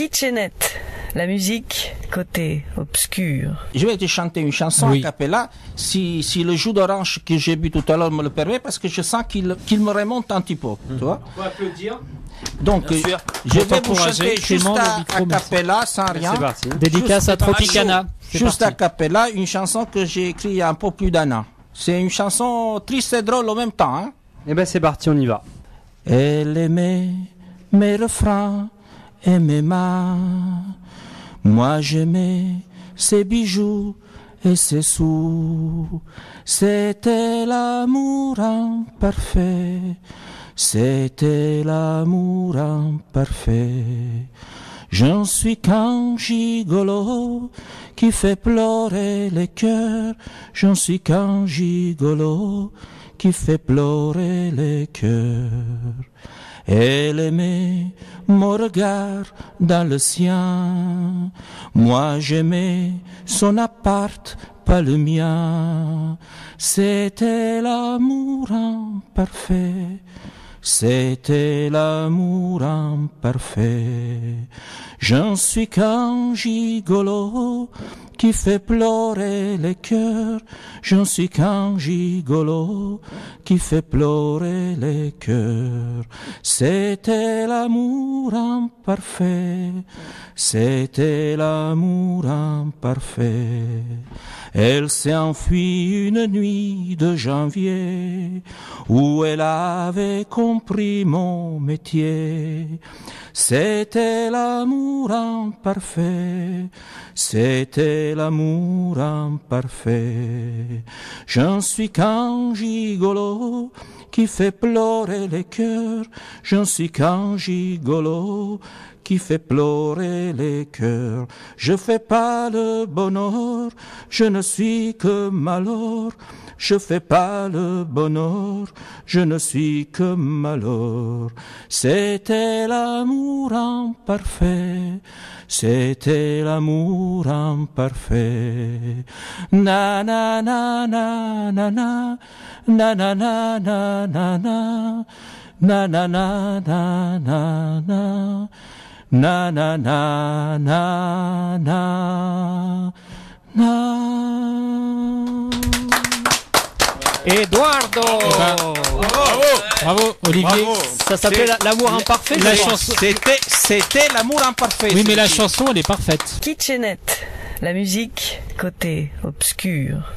Kitchenette, la musique côté obscur. Je vais te chanter une chanson à capella si, si le jus d'orange que j'ai bu tout à l'heure me le permet, parce que je sens qu'il qu'il me remonte un petit peu. Tu vois On peut applaudir. Donc, je vais vous chanter juste à, micro, sans rien. Dédicace à Tropicana. Juste à capella, une chanson que j'ai écrite il y a un peu plus d'un an. C'est une chanson triste et drôle en même temps. Hein. Eh ben c'est parti, on y va. Elle aimait le refrains mes Moi j'aimais ses bijoux et ses sous. C'était l'amour imparfait. C'était l'amour imparfait. J'en suis qu'un gigolo qui fait pleurer les cœurs. J'en suis qu'un gigolo qui fait pleurer les cœurs. Elle aimait mon regard dans le sien. Moi j'aimais son appart, pas le mien. C'était l'amour parfait. C'était l'amour imparfait. J'en suis qu'un gigolo qui fait pleurer les cœurs. Je ne suis qu'un gigolo qui fait pleurer les cœurs. C'était l'amour imparfait, c'était l'amour imparfait. Elle s'est enfuie une nuit de janvier où elle avait compris mon métier. C'était l'amour imparfait, c'était l'amour imparfait. j'en suis qu'un gigolo, qui fait pleurer les cœurs. Je ne suis qu'un gigolo qui fait pleurer les cœurs. Je fais pas le bonheur, je ne suis que malheur. Je fais pas le bonheur, je ne suis que malheur. C'était l'amour imparfait, c'était l'amour imparfait. Na na na na na na na na na na na na na na na na na na na na na na na na Eduardo Bravo, Bravo. Olivier Ça s'appelait L'amour imparfait la C'était c'était L'amour imparfait Oui mais la chanson elle est parfaite Kitchenette La musique côté obscur